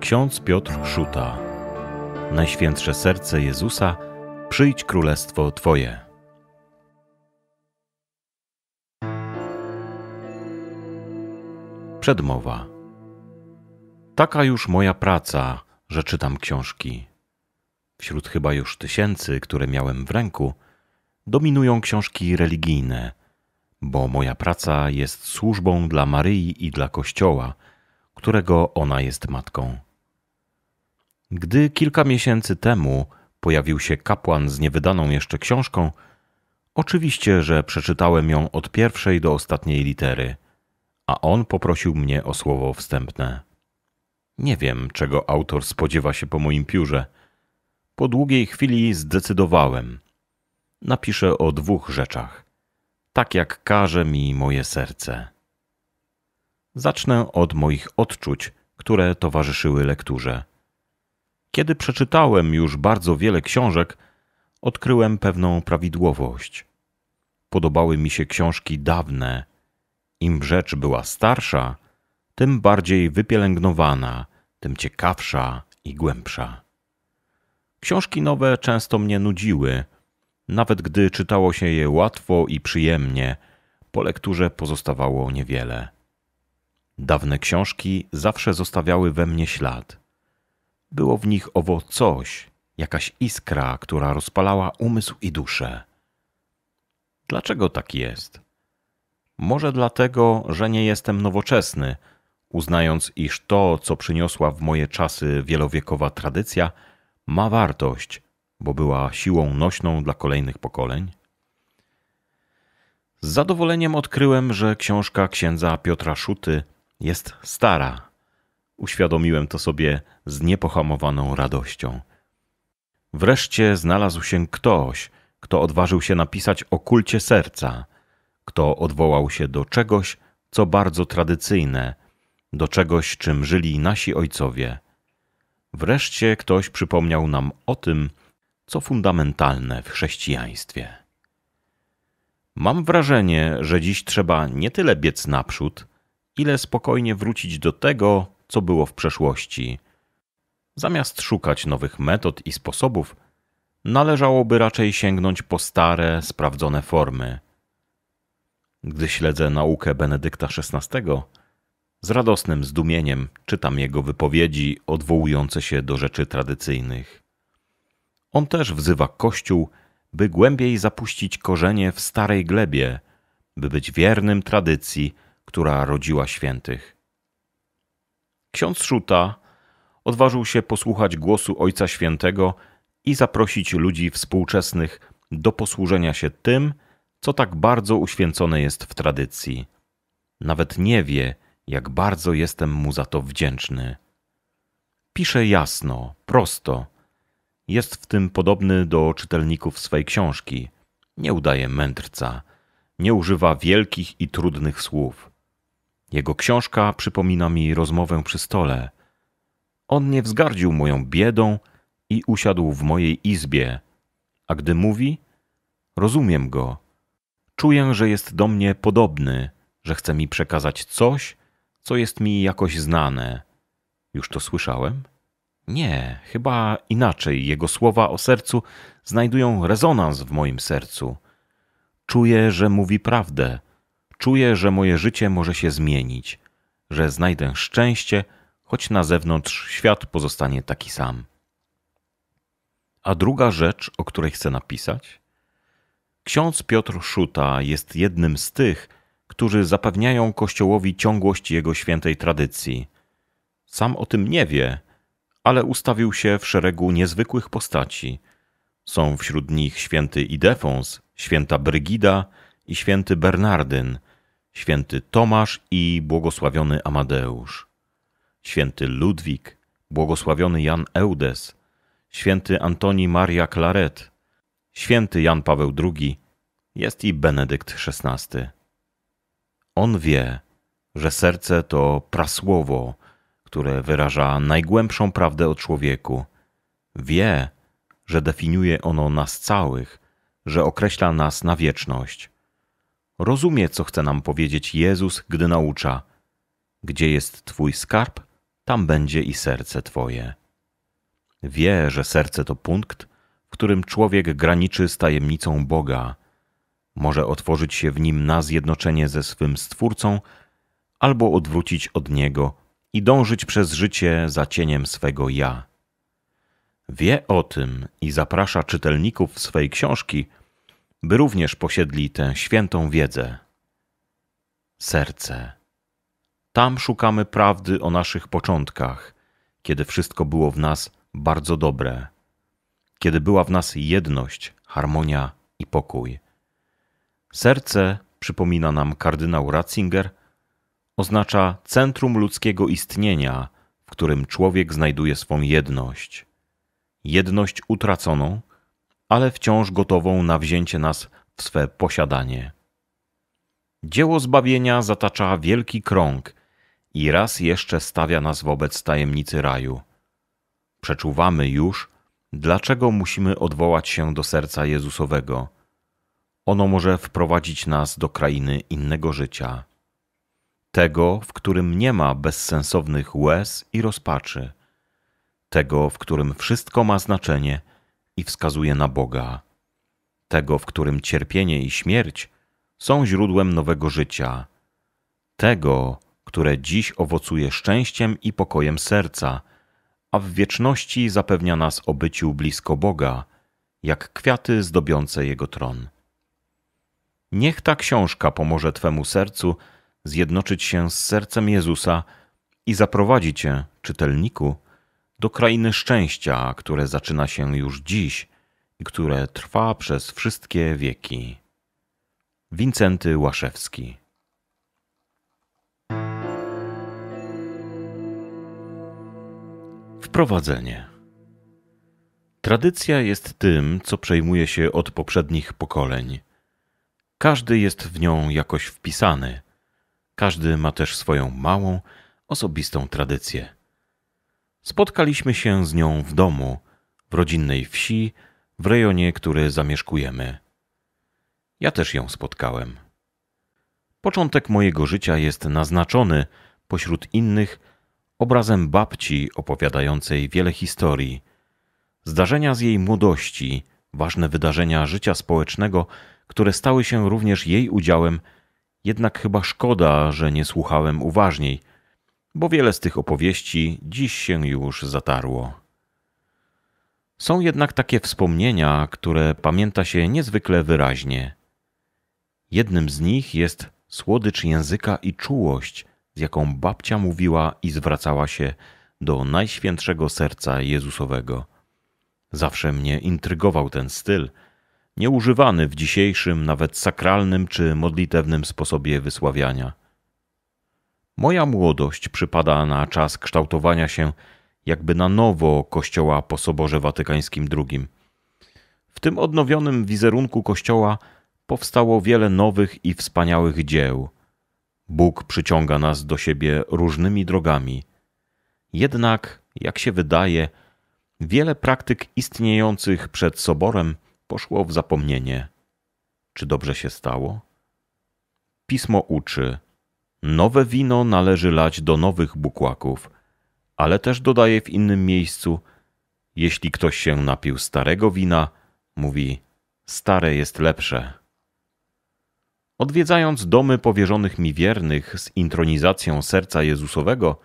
Ksiądz Piotr Szuta Najświętsze Serce Jezusa, przyjdź Królestwo Twoje. Przedmowa Taka już moja praca, że czytam książki. Wśród chyba już tysięcy, które miałem w ręku, dominują książki religijne – bo moja praca jest służbą dla Maryi i dla Kościoła, którego ona jest matką. Gdy kilka miesięcy temu pojawił się kapłan z niewydaną jeszcze książką, oczywiście, że przeczytałem ją od pierwszej do ostatniej litery, a on poprosił mnie o słowo wstępne. Nie wiem, czego autor spodziewa się po moim piórze. Po długiej chwili zdecydowałem. Napiszę o dwóch rzeczach tak jak każe mi moje serce. Zacznę od moich odczuć, które towarzyszyły lekturze. Kiedy przeczytałem już bardzo wiele książek, odkryłem pewną prawidłowość. Podobały mi się książki dawne. Im rzecz była starsza, tym bardziej wypielęgnowana, tym ciekawsza i głębsza. Książki nowe często mnie nudziły, nawet gdy czytało się je łatwo i przyjemnie, po lekturze pozostawało niewiele. Dawne książki zawsze zostawiały we mnie ślad. Było w nich owo coś, jakaś iskra, która rozpalała umysł i duszę. Dlaczego tak jest? Może dlatego, że nie jestem nowoczesny, uznając, iż to, co przyniosła w moje czasy wielowiekowa tradycja, ma wartość, bo była siłą nośną dla kolejnych pokoleń. Z zadowoleniem odkryłem, że książka księdza Piotra Szuty jest stara. Uświadomiłem to sobie z niepohamowaną radością. Wreszcie znalazł się ktoś, kto odważył się napisać o kulcie serca, kto odwołał się do czegoś, co bardzo tradycyjne, do czegoś, czym żyli nasi ojcowie. Wreszcie ktoś przypomniał nam o tym, co fundamentalne w chrześcijaństwie. Mam wrażenie, że dziś trzeba nie tyle biec naprzód, ile spokojnie wrócić do tego, co było w przeszłości. Zamiast szukać nowych metod i sposobów, należałoby raczej sięgnąć po stare, sprawdzone formy. Gdy śledzę naukę Benedykta XVI, z radosnym zdumieniem czytam jego wypowiedzi odwołujące się do rzeczy tradycyjnych. On też wzywa Kościół, by głębiej zapuścić korzenie w starej glebie, by być wiernym tradycji, która rodziła świętych. Ksiądz Szuta odważył się posłuchać głosu Ojca Świętego i zaprosić ludzi współczesnych do posłużenia się tym, co tak bardzo uświęcone jest w tradycji. Nawet nie wie, jak bardzo jestem mu za to wdzięczny. Pisze jasno, prosto, jest w tym podobny do czytelników swej książki. Nie udaje mędrca, nie używa wielkich i trudnych słów. Jego książka przypomina mi rozmowę przy stole. On nie wzgardził moją biedą i usiadł w mojej izbie, a gdy mówi, rozumiem go. Czuję, że jest do mnie podobny, że chce mi przekazać coś, co jest mi jakoś znane. Już to słyszałem? Nie, chyba inaczej. Jego słowa o sercu znajdują rezonans w moim sercu. Czuję, że mówi prawdę. Czuję, że moje życie może się zmienić, że znajdę szczęście, choć na zewnątrz świat pozostanie taki sam. A druga rzecz, o której chcę napisać? Ksiądz Piotr Szuta jest jednym z tych, którzy zapewniają Kościołowi ciągłość jego świętej tradycji. Sam o tym nie wie ale ustawił się w szeregu niezwykłych postaci. Są wśród nich święty Idefons, święta Brygida i święty Bernardyn, święty Tomasz i błogosławiony Amadeusz, święty Ludwik, błogosławiony Jan Eudes, święty Antoni Maria Claret, święty Jan Paweł II, jest i Benedykt XVI. On wie, że serce to prasłowo, które wyraża najgłębszą prawdę o człowieku. Wie, że definiuje ono nas całych, że określa nas na wieczność. Rozumie, co chce nam powiedzieć Jezus, gdy naucza: Gdzie jest Twój skarb, tam będzie i serce Twoje. Wie, że serce to punkt, w którym człowiek graniczy z tajemnicą Boga. Może otworzyć się w nim na zjednoczenie ze swym Stwórcą, albo odwrócić od niego i dążyć przez życie za cieniem swego ja. Wie o tym i zaprasza czytelników swej książki, by również posiedli tę świętą wiedzę. Serce. Tam szukamy prawdy o naszych początkach, kiedy wszystko było w nas bardzo dobre, kiedy była w nas jedność, harmonia i pokój. Serce, przypomina nam kardynał Ratzinger, oznacza centrum ludzkiego istnienia, w którym człowiek znajduje swą jedność. Jedność utraconą, ale wciąż gotową na wzięcie nas w swe posiadanie. Dzieło zbawienia zatacza wielki krąg i raz jeszcze stawia nas wobec tajemnicy raju. Przeczuwamy już, dlaczego musimy odwołać się do serca Jezusowego. Ono może wprowadzić nas do krainy innego życia tego, w którym nie ma bezsensownych łez i rozpaczy, tego, w którym wszystko ma znaczenie i wskazuje na Boga, tego, w którym cierpienie i śmierć są źródłem nowego życia, tego, które dziś owocuje szczęściem i pokojem serca, a w wieczności zapewnia nas o byciu blisko Boga, jak kwiaty zdobiące Jego tron. Niech ta książka pomoże Twemu sercu zjednoczyć się z sercem Jezusa i zaprowadzi cię, czytelniku, do krainy szczęścia, które zaczyna się już dziś i które trwa przez wszystkie wieki. Wincenty Łaszewski Wprowadzenie Tradycja jest tym, co przejmuje się od poprzednich pokoleń. Każdy jest w nią jakoś wpisany. Każdy ma też swoją małą, osobistą tradycję. Spotkaliśmy się z nią w domu, w rodzinnej wsi, w rejonie, który zamieszkujemy. Ja też ją spotkałem. Początek mojego życia jest naznaczony pośród innych obrazem babci opowiadającej wiele historii, zdarzenia z jej młodości, ważne wydarzenia życia społecznego, które stały się również jej udziałem jednak chyba szkoda, że nie słuchałem uważniej, bo wiele z tych opowieści dziś się już zatarło. Są jednak takie wspomnienia, które pamięta się niezwykle wyraźnie. Jednym z nich jest słodycz języka i czułość, z jaką babcia mówiła i zwracała się do najświętszego serca Jezusowego. Zawsze mnie intrygował ten styl – nieużywany w dzisiejszym, nawet sakralnym czy modlitewnym sposobie wysławiania. Moja młodość przypada na czas kształtowania się jakby na nowo kościoła po Soborze Watykańskim II. W tym odnowionym wizerunku kościoła powstało wiele nowych i wspaniałych dzieł. Bóg przyciąga nas do siebie różnymi drogami. Jednak, jak się wydaje, wiele praktyk istniejących przed Soborem – poszło w zapomnienie. Czy dobrze się stało? Pismo uczy: Nowe wino należy lać do nowych bukłaków, ale też dodaje w innym miejscu: Jeśli ktoś się napił starego wina, mówi: Stare jest lepsze. Odwiedzając domy powierzonych mi wiernych z intronizacją serca Jezusowego,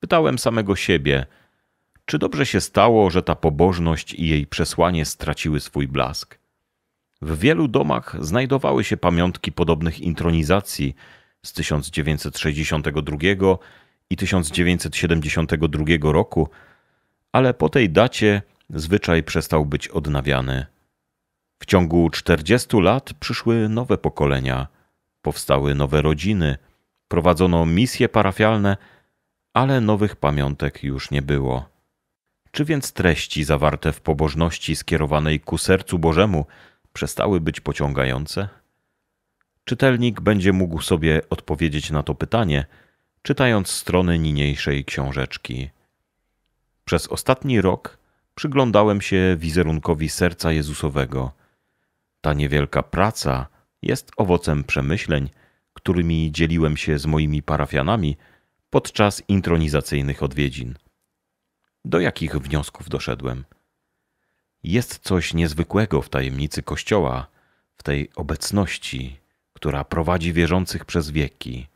pytałem samego siebie, czy dobrze się stało, że ta pobożność i jej przesłanie straciły swój blask? W wielu domach znajdowały się pamiątki podobnych intronizacji z 1962 i 1972 roku, ale po tej dacie zwyczaj przestał być odnawiany. W ciągu 40 lat przyszły nowe pokolenia, powstały nowe rodziny, prowadzono misje parafialne, ale nowych pamiątek już nie było. Czy więc treści zawarte w pobożności skierowanej ku sercu Bożemu przestały być pociągające? Czytelnik będzie mógł sobie odpowiedzieć na to pytanie, czytając strony niniejszej książeczki. Przez ostatni rok przyglądałem się wizerunkowi serca Jezusowego. Ta niewielka praca jest owocem przemyśleń, którymi dzieliłem się z moimi parafianami podczas intronizacyjnych odwiedzin. Do jakich wniosków doszedłem? Jest coś niezwykłego w tajemnicy Kościoła, w tej obecności, która prowadzi wierzących przez wieki.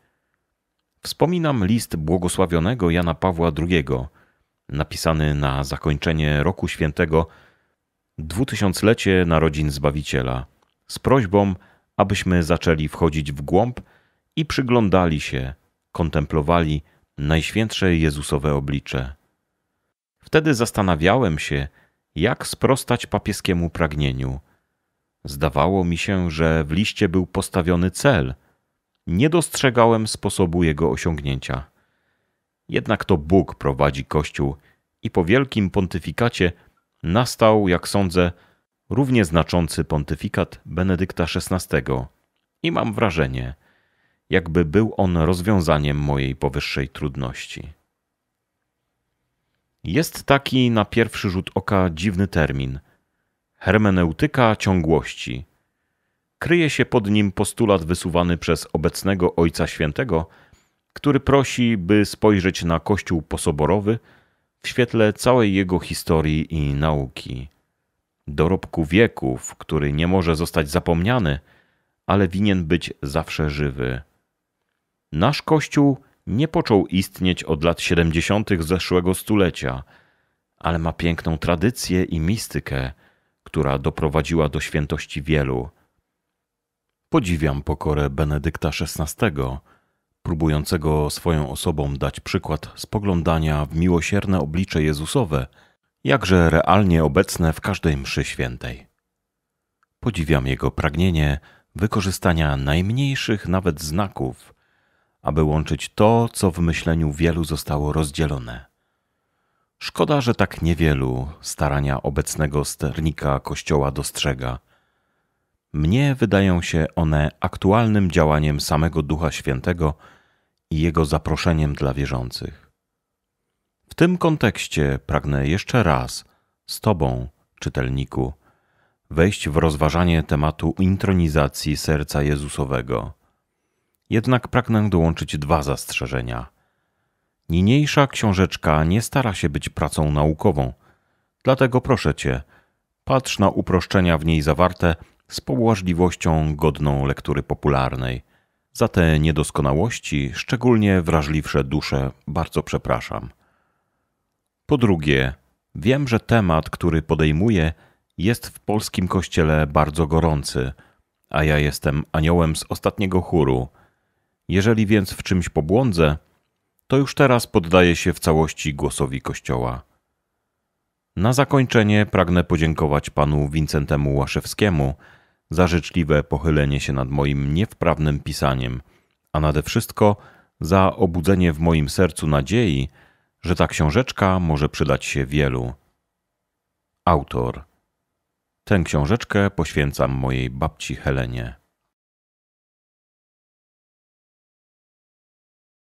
Wspominam list błogosławionego Jana Pawła II, napisany na zakończenie roku świętego dwutysiąclecie narodzin Zbawiciela, z prośbą, abyśmy zaczęli wchodzić w głąb i przyglądali się, kontemplowali Najświętsze Jezusowe oblicze. Wtedy zastanawiałem się, jak sprostać papieskiemu pragnieniu. Zdawało mi się, że w liście był postawiony cel. Nie dostrzegałem sposobu jego osiągnięcia. Jednak to Bóg prowadzi Kościół i po wielkim pontyfikacie nastał, jak sądzę, równie znaczący pontyfikat Benedykta XVI. I mam wrażenie, jakby był on rozwiązaniem mojej powyższej trudności. Jest taki na pierwszy rzut oka dziwny termin hermeneutyka ciągłości. Kryje się pod nim postulat wysuwany przez obecnego Ojca Świętego, który prosi, by spojrzeć na Kościół posoborowy w świetle całej jego historii i nauki. Dorobku wieków, który nie może zostać zapomniany, ale winien być zawsze żywy. Nasz Kościół nie począł istnieć od lat 70. zeszłego stulecia, ale ma piękną tradycję i mistykę, która doprowadziła do świętości wielu. Podziwiam pokorę Benedykta XVI, próbującego swoją osobą dać przykład spoglądania w miłosierne oblicze Jezusowe, jakże realnie obecne w każdej mszy świętej. Podziwiam jego pragnienie wykorzystania najmniejszych nawet znaków, aby łączyć to, co w myśleniu wielu zostało rozdzielone. Szkoda, że tak niewielu starania obecnego sternika Kościoła dostrzega. Mnie wydają się one aktualnym działaniem samego Ducha Świętego i jego zaproszeniem dla wierzących. W tym kontekście pragnę jeszcze raz z Tobą, czytelniku, wejść w rozważanie tematu intronizacji serca Jezusowego – jednak pragnę dołączyć dwa zastrzeżenia. Niniejsza książeczka nie stara się być pracą naukową, dlatego proszę cię, patrz na uproszczenia w niej zawarte z pobłażliwością godną lektury popularnej. Za te niedoskonałości szczególnie wrażliwsze dusze bardzo przepraszam. Po drugie, wiem, że temat, który podejmuję, jest w polskim kościele bardzo gorący, a ja jestem aniołem z ostatniego chóru – jeżeli więc w czymś pobłądzę, to już teraz poddaję się w całości głosowi Kościoła. Na zakończenie pragnę podziękować panu Wincentemu Łaszewskiemu za życzliwe pochylenie się nad moim niewprawnym pisaniem, a nade wszystko za obudzenie w moim sercu nadziei, że ta książeczka może przydać się wielu. Autor. Tę książeczkę poświęcam mojej babci Helenie.